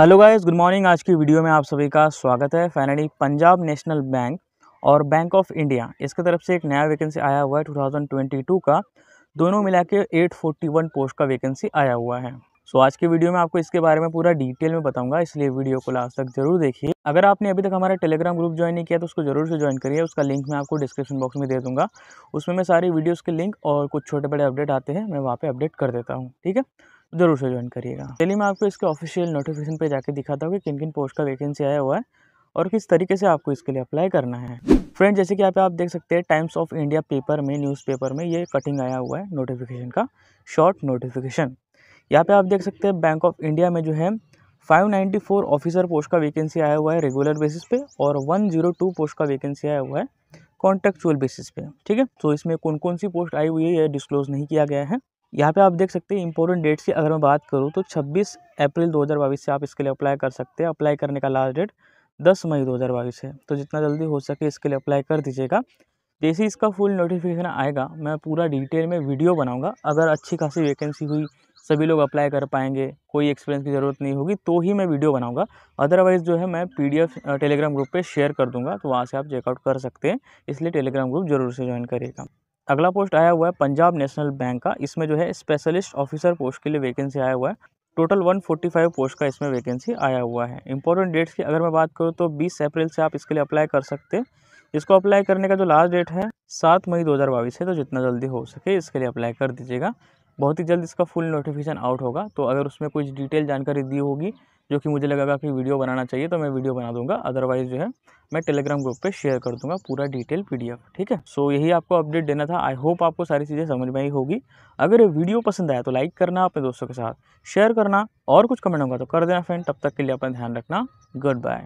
hello guys good morning आज की video में आप सभी का स्वागत है फाइनली पंजाब नेशनल बैंक और बैंक ऑफ इंडिया इसके तरफ से एक नया वैकेंसी आया हुआ है 2022 का दोनों मिला के एट पोस्ट का वैकेंसी आया हुआ है सो so, आज की वीडियो में आपको इसके बारे में पूरा डिटेल में बताऊंगा इसलिए वीडियो को लास्ट तक जरूर देखिए अगर आपने अभी तक हमारा टेलीग्राम ग्रुप ज्वाइन नहीं किया तो उसको जरूर से ज्वाइन करिए उसका लिंक मैं आपको डिस्क्रिप्शन बॉक्स में दे दूंगा उसमें मैं सारी वीडियोस के लिंक और कुछ छोटे बड़े अपडेट आते हैं मैं वहाँ पर अपडेट कर देता हूँ ठीक है ज़रूर से ज्वाइन करिएगा पहले मैं आपको इसके ऑफिशियल नोटिफिकेशन पे जाके दिखाता हूँ कि किन किन पोस्ट का वैकेंसी आया हुआ है और किस तरीके से आपको इसके लिए अप्लाई करना है फ्रेंड जैसे कि यहाँ पे आप देख सकते हैं टाइम्स ऑफ इंडिया पेपर में न्यूज़पेपर में ये कटिंग आया हुआ है नोटिफिकेशन का शॉर्ट नोटिफिकेशन यहाँ पे आप देख सकते हैं बैंक ऑफ इंडिया में जो है 594 ऑफिसर पोस्ट का वैकेंसी आया हुआ है रेगुलर बेसिस पे और 102 पोस्ट का वैकेंसी आया हुआ है कॉन्ट्रेक्चुअल बेसिस पे ठीक है तो इसमें कौन कौन सी पोस्ट आई हुई है यह डिस्क्लोज नहीं किया गया है यहाँ पे आप देख सकते हैं इंपॉर्टेंट डेट्स की अगर मैं बात करूँ तो 26 अप्रैल 2022 से आप इसके लिए अप्लाई कर सकते हैं अप्लाई करने का लास्ट डेट 10 मई 2022 है तो जितना जल्दी हो सके इसके लिए अप्लाई कर दीजिएगा जैसे ही इसका फुल नोटिफिकेशन आएगा मैं पूरा डिटेल में वीडियो बनाऊँगा अगर अच्छी खासी वैकेंसी हुई सभी लोग अप्लाई कर पाएंगे कोई एक्सपीरियंस की ज़रूरत नहीं होगी तो ही मैं वीडियो बनाऊंगा अदरवाइज़ जो है मैं पीडीएफ टेलीग्राम ग्रुप पे शेयर कर दूंगा तो वहाँ से आप चेकआउट कर सकते हैं इसलिए टेलीग्राम ग्रुप जरूर से ज्वाइन करिएगा अगला पोस्ट आया हुआ है पंजाब नेशनल बैंक का इसमें जो है स्पेशलिस्ट ऑफिसर पोस्ट के लिए वैकेंसी आया हुआ है टोटल 145 पोस्ट का इसमें वैकेंसी आया हुआ है इंपॉर्टेंट डेट्स की अगर मैं बात करूँ तो 20 अप्रैल से आप इसके लिए अप्लाई कर सकते हैं इसको अप्लाई करने का जो लास्ट डेट है सात मई दो है तो जितना जल्दी हो सके इसके लिए अप्लाई कर दीजिएगा बहुत ही जल्द इसका फुल नोटिफिकेशन आउट होगा तो अगर उसमें कुछ डिटेल जानकारी दी होगी जो कि मुझे लगेगा कि वीडियो बनाना चाहिए तो मैं वीडियो बना दूंगा अदरवाइज़ जो है मैं टेलीग्राम ग्रुप पे शेयर कर दूंगा पूरा डिटेल पीडीएफ ठीक है सो so, यही आपको अपडेट देना था आई होप आपको सारी चीज़ें समझ में ही होगी अगर ये वीडियो पसंद आया तो लाइक करना अपने दोस्तों के साथ शेयर करना और कुछ कमेंट होगा तो कर देना फ्रेंड तब तक के लिए अपना ध्यान रखना गुड बाय